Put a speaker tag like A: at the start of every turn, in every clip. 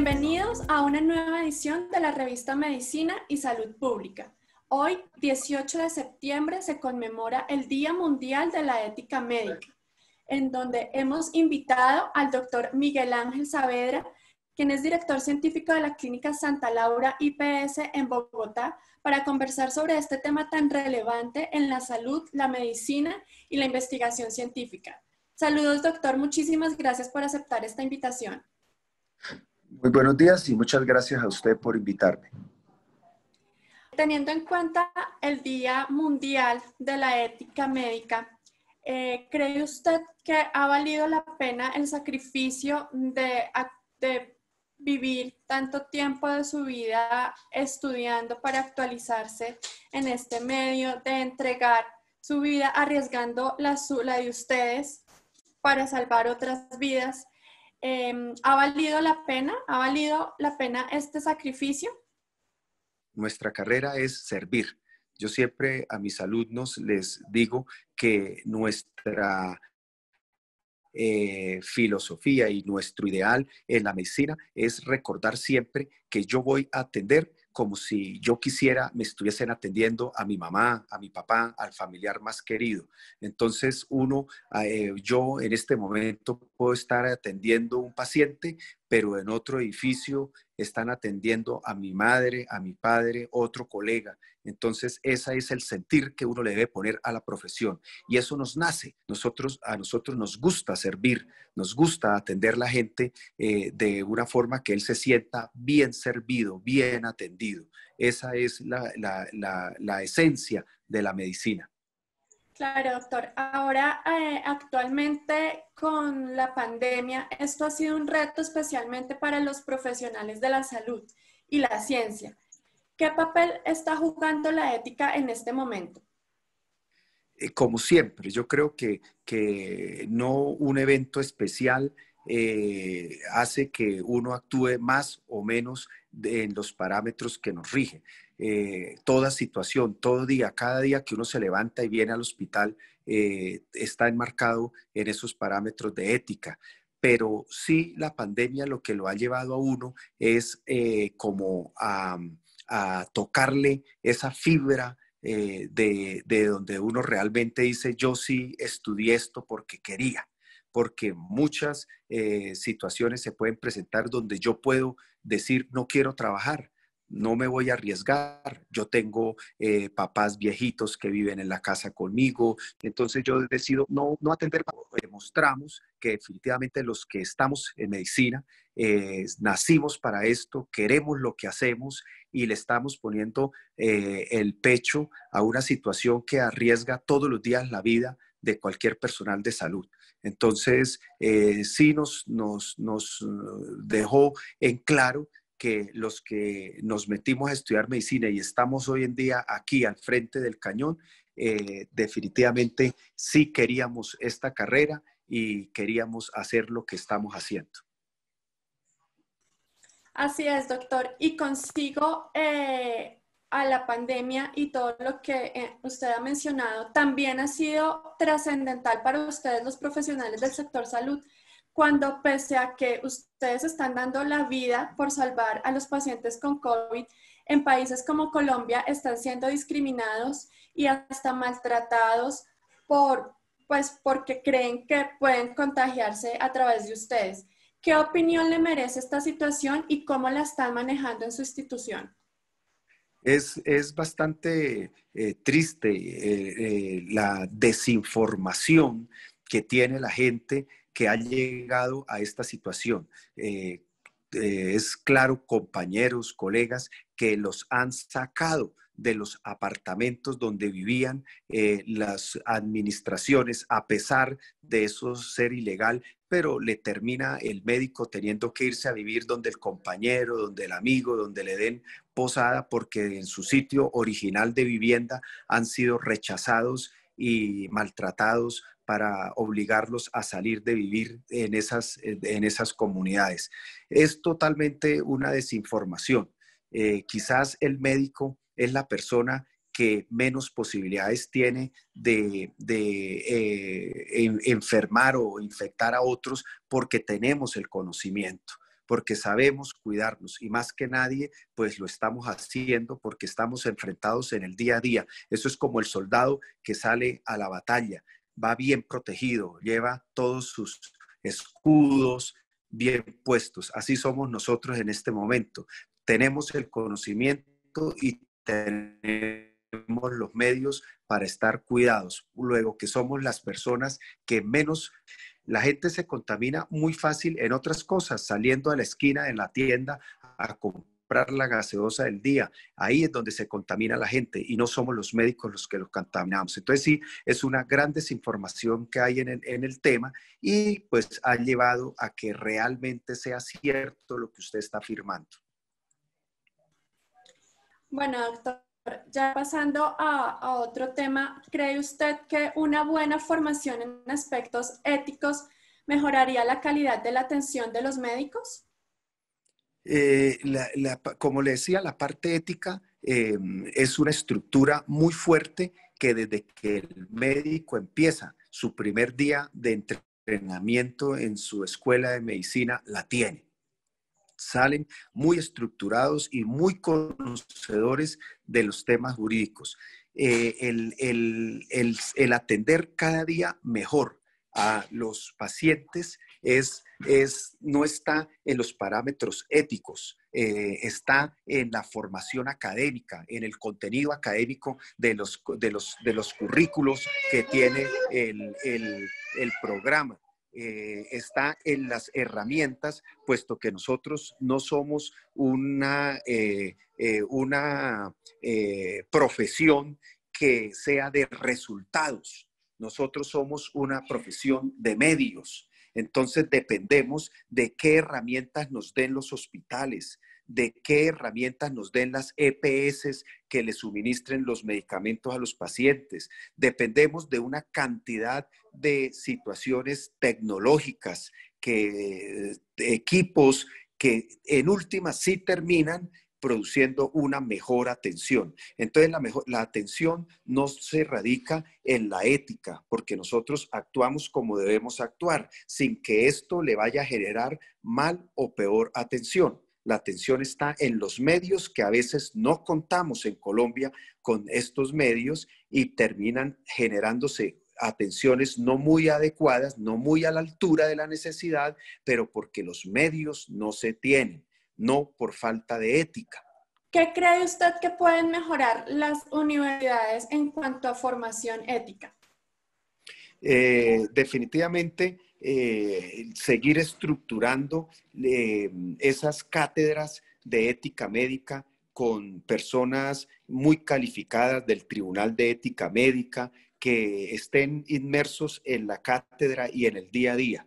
A: Bienvenidos a una nueva edición de la revista Medicina y Salud Pública. Hoy, 18 de septiembre, se conmemora el Día Mundial de la Ética Médica, en donde hemos invitado al doctor Miguel Ángel Saavedra, quien es director científico de la Clínica Santa Laura IPS en Bogotá, para conversar sobre este tema tan relevante en la salud, la medicina y la investigación científica. Saludos, doctor. Muchísimas gracias por aceptar esta invitación.
B: Muy buenos días y muchas gracias a usted por invitarme.
A: Teniendo en cuenta el Día Mundial de la Ética Médica, eh, ¿cree usted que ha valido la pena el sacrificio de, vivir tanto tiempo de su vida estudiando para actualizarse en este medio, de entregar su vida arriesgando la, la de ustedes para salvar otras vidas? Em, ¿ha valido la pena? ¿Ha valido la pena este sacrificio?
B: Nuestra carrera es servir. Yo siempre a mis alumnos les digo que nuestra eh, filosofía y nuestro ideal en la medicina es recordar siempre que yo voy a atender como si yo quisiera, me estuviesen atendiendo a mi mamá, a mi papá, al familiar más querido. Entonces, uno, ah, eh, yo en este momento puedo estar atendiendo un paciente, pero en otro edificio, están atendiendo a mi madre, a mi padre, otro colega. Entonces, ese es el sentir que uno le debe poner a la profesión. Y eso nos nace. Nosotros, a nosotros nos gusta servir, nos gusta atender a la gente eh, de una forma que él se sienta bien servido, bien atendido. Esa es la esencia de la medicina.
A: Claro, doctor. Ahora, eh, actualmente con la pandemia, esto ha sido un reto especialmente para los profesionales de la salud y la ciencia. ¿Qué papel está jugando la ética en este momento?
B: Eh, como siempre, yo creo que, que no un evento especial eh, hace que uno actúe más o menos en los parámetros que nos rigen. Eh, toda situación, todo día, cada día que uno se levanta y viene al hospital eh, está enmarcado en esos parámetros de ética. Pero sí la pandemia lo que lo ha llevado a uno es como a, tocarle esa fibra de, de donde uno realmente dice, yo sí estudié esto porque quería porque muchas eh, situaciones se pueden presentar donde yo puedo decir, no quiero trabajar, no me voy a arriesgar. Yo tengo eh, papás viejitos que viven en la casa conmigo, entonces yo decido no, no atender. Demostramos que definitivamente los que estamos en medicina eh, nacimos para esto, queremos lo que hacemos y le estamos poniendo el pecho a una situación que arriesga todos los días la vida de cualquier personal de salud. Entonces, eh, sí nos, eh, dejó en claro que los que nos metimos a estudiar medicina y estamos hoy en día aquí al frente del cañón, eh, definitivamente sí queríamos esta carrera y queríamos hacer lo que estamos haciendo.
A: Así es, doctor. Y consigo a la pandemia y todo lo que eh, usted ha mencionado también ha sido trascendental para ustedes los profesionales del sector salud, cuando pese a que ustedes están dando la vida por salvar a los pacientes con COVID, en países como Colombia están siendo discriminados y hasta maltratados por, pues, porque creen que pueden contagiarse a través de ustedes. ¿Qué opinión le merece esta situación y cómo la están manejando en su institución?
B: es, bastante eh, triste eh, eh, la desinformación que tiene la gente que ha llegado a esta situación. es claro, compañeros, colegas, que los han sacado de los apartamentos donde vivían las administraciones, a pesar de eso ser ilegal, pero le termina el médico teniendo que irse a vivir donde el compañero, donde el amigo, donde le den posada, porque en su sitio original de vivienda han sido rechazados y maltratados para obligarlos a salir de vivir en esas, comunidades. Es totalmente una desinformación. Eh, quizás el médico es la persona que menos posibilidades tiene de, eh, enfermar o infectar a otros porque tenemos el conocimiento porque sabemos cuidarnos y más que nadie, pues lo estamos haciendo porque estamos enfrentados en el día a día. Eso es como el soldado que sale a la batalla, va bien protegido, lleva todos sus escudos bien puestos. Así somos nosotros en este momento. Tenemos el conocimiento y tenemos los medios para estar cuidados. Luego, que somos las personas que menos, la gente se contamina muy fácil en otras cosas, saliendo a la esquina en la tienda a comprar la gaseosa del día. Ahí es donde se contamina la gente y no somos los médicos los que los contaminamos. Entonces sí, es una gran desinformación que hay en el, en el tema y pues ha llevado a que realmente sea cierto lo que usted está afirmando.
A: Bueno, doctor ya pasando a, otro tema, ¿cree usted que una buena formación en aspectos éticos mejoraría la calidad de la atención de los médicos?
B: Eh, como le decía, la parte ética em, es una estructura muy fuerte que desde que el médico empieza su primer día de entrenamiento en su escuela de medicina la tiene salen muy estructurados y muy conocedores de los temas jurídicos. Eh, el, atender cada día mejor a los pacientes no está en los parámetros éticos, eh, está en la formación académica, en el contenido académico de los, de los, de los currículos que tiene el programa. Eh, está en las herramientas, puesto que nosotros no somos una, eh, eh, una profesión que sea de resultados. Nosotros somos una profesión de medios. Entonces dependemos de qué herramientas nos den los hospitales, de qué herramientas nos den las EPS que le suministren los medicamentos a los pacientes. Dependemos de una cantidad de situaciones tecnológicas, que, equipos que en última sí terminan produciendo una mejor atención. Entonces, la atención no se radica en la ética, porque nosotros actuamos como debemos actuar, sin que esto le vaya a generar mal o peor atención la atención está en los medios que a veces no contamos en Colombia con estos medios y terminan generándose atenciones no muy adecuadas, no muy a la altura de la necesidad, pero porque los medios no se tienen, no por falta de ética.
A: ¿Qué cree usted que pueden mejorar las universidades en cuanto a formación ética?
B: Eh, definitivamente eh, seguir estructurando eh, esas cátedras de ética médica con personas muy calificadas del Tribunal de Ética Médica que estén inmersos en la cátedra y en el día a día.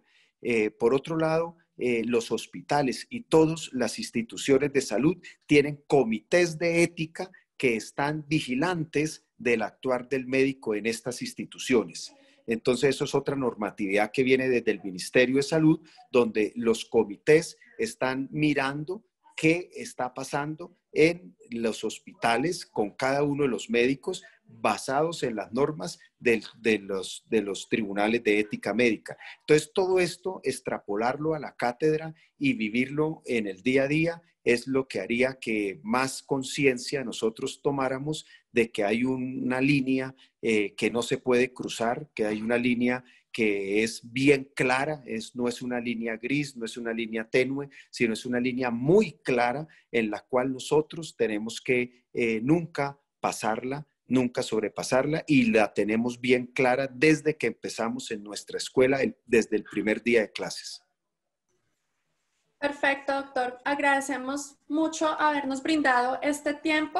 B: por otro lado, los hospitales y todas las instituciones de salud tienen comités de ética que están vigilantes del actuar del médico en estas instituciones. Entonces, eso es otra normatividad que viene desde el Ministerio de Salud, donde los comités están mirando qué está pasando en los hospitales con cada uno de los médicos basados en las normas de, los, de los tribunales de ética médica. Entonces, todo esto, extrapolarlo a la cátedra y vivirlo en el día a día, es lo que haría que más conciencia nosotros tomáramos de que hay una línea eh, que no se puede cruzar, que hay una línea que es bien clara, es, no es una línea gris, no es una línea tenue, sino es una línea muy clara en la cual nosotros tenemos que eh, nunca pasarla, nunca sobrepasarla y la tenemos bien clara desde que empezamos en nuestra escuela, desde el primer día de clases.
A: Perfecto, doctor. Agradecemos mucho habernos brindado este tiempo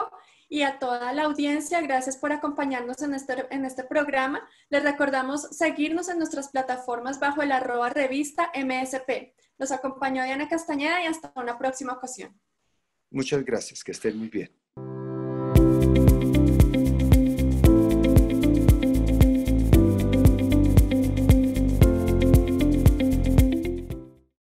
A: y a toda la audiencia. Gracias por acompañarnos en este, en este programa. Les recordamos seguirnos en nuestras plataformas bajo el arroba revista MSP. Los acompañó Diana Castañeda y hasta una próxima ocasión.
B: Muchas gracias, que estén muy bien.